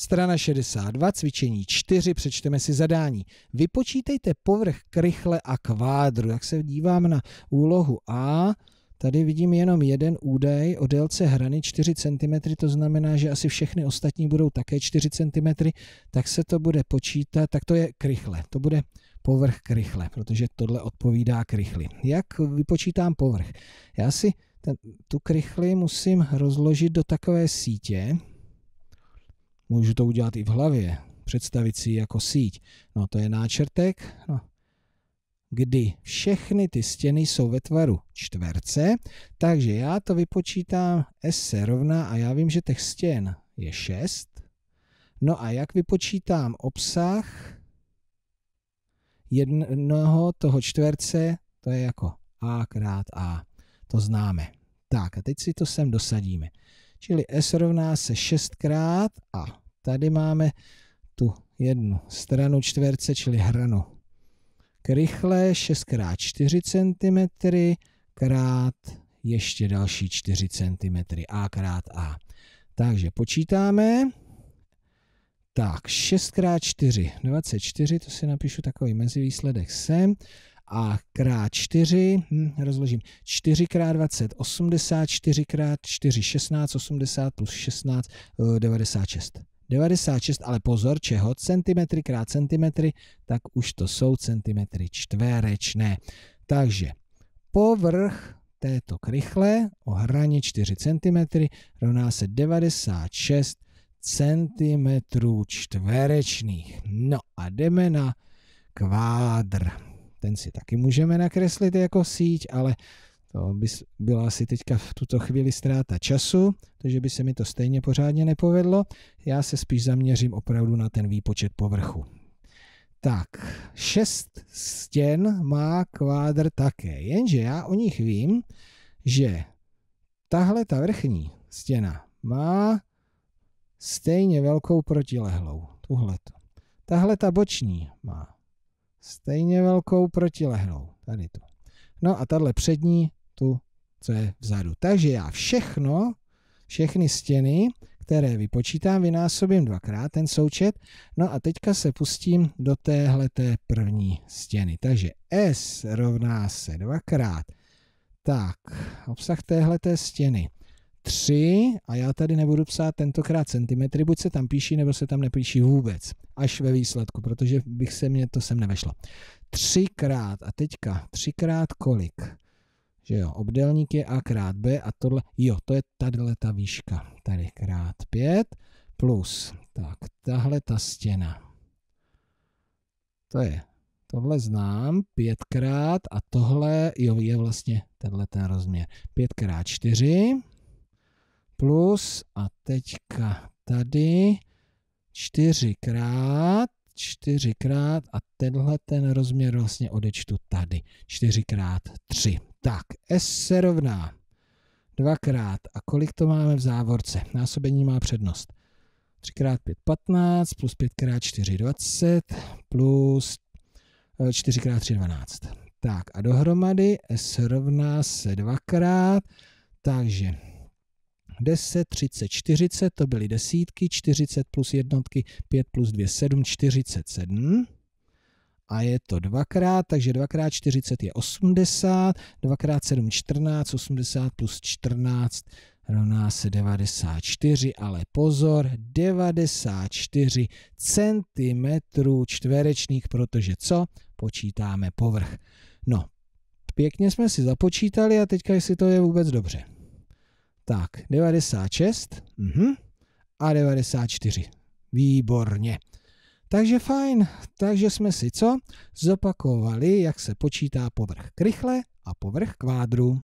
Strana 62, cvičení 4, přečteme si zadání. Vypočítejte povrch krychle a kvádru. Jak se dívám na úlohu A, Tady vidím jenom jeden údaj o délce hrany 4 cm, to znamená, že asi všechny ostatní budou také 4 cm, tak se to bude počítat, tak to je krychle, to bude povrch krychle, protože tohle odpovídá krychli. Jak vypočítám povrch? Já si ten, tu krychli musím rozložit do takové sítě, Můžu to udělat i v hlavě, představit si jako síť. No to je náčrtek, no, kdy všechny ty stěny jsou ve tvaru čtverce, takže já to vypočítám S se rovná a já vím, že těch stěn je 6. No a jak vypočítám obsah jednoho toho čtverce, to je jako A krát A. To známe. Tak a teď si to sem dosadíme čili S rovná se 6 krát a tady máme tu jednu stranu čtverce, čili hranu. Krychle 6 krát 4 cm krát ještě další 4 cm a krát a. Takže počítáme. Tak, 6 x 4, 24, to si napíšu takový mezivýsledek sem a krát 4, hm, rozložím, 4 krát 20, 80, 4 krát 4, 16, 80 plus 16, 96. 96, ale pozor, čeho? Centimetry krát centimetry, tak už to jsou centimetry čtverečné. Takže povrch této krychle o hraně 4 cm rovná se 96 cm čtverečných. No a jdeme na kvádr ten si taky můžeme nakreslit jako síť, ale to by byla asi teďka v tuto chvíli ztráta času, takže by se mi to stejně pořádně nepovedlo. Já se spíš zaměřím opravdu na ten výpočet povrchu. Tak, šest stěn má kvádr také, jenže já o nich vím, že tahle ta vrchní stěna má stejně velkou protilehlou, tuhleto. Tahle ta boční má stejně velkou protilehlou. Tady tu. No a tahle přední, tu, co je vzadu. Takže já všechno, všechny stěny, které vypočítám, vynásobím dvakrát ten součet. No a teďka se pustím do téhle té první stěny. Takže S rovná se dvakrát. Tak, obsah téhle té stěny. 3 a já tady nebudu psát tentokrát centimetry, buď se tam píší, nebo se tam nepíší vůbec, až ve výsledku, protože bych se mě to sem nevešlo. krát a teďka krát kolik? Že jo, obdelník je A krát B a tohle, jo, to je tadyhle ta výška, tady krát 5 plus, tak tahle ta stěna. To je, tohle znám pětkrát a tohle, jo, je vlastně tenhle ten rozměr. Pětkrát čtyři plus a teďka tady čtyřikrát, čtyřikrát a tenhle ten rozměr vlastně odečtu tady. Čtyřikrát tři. Tak, S se rovná dvakrát a kolik to máme v závorce? Násobení má přednost. 3x5 15, plus 5x4 20, plus 4x3 eh, 12. Tak a dohromady S rovná se dvakrát, takže 10, 30, 40, to byly desítky, 40 plus jednotky, 5 plus 2, 7, 47 a je to dvakrát, takže dvakrát 40 je 80, dvakrát 7 14, 80 plus 14 rovná se 94, ale pozor, 94 cm čtverečných, protože co? Počítáme povrch. No, pěkně jsme si započítali a teďka jestli to je vůbec dobře. Tak, 96 -huh. Mhm. a 94. Výborně. Takže fajn, takže jsme si co? Zopakovali, jak se počítá povrch krychle a povrch kvádru.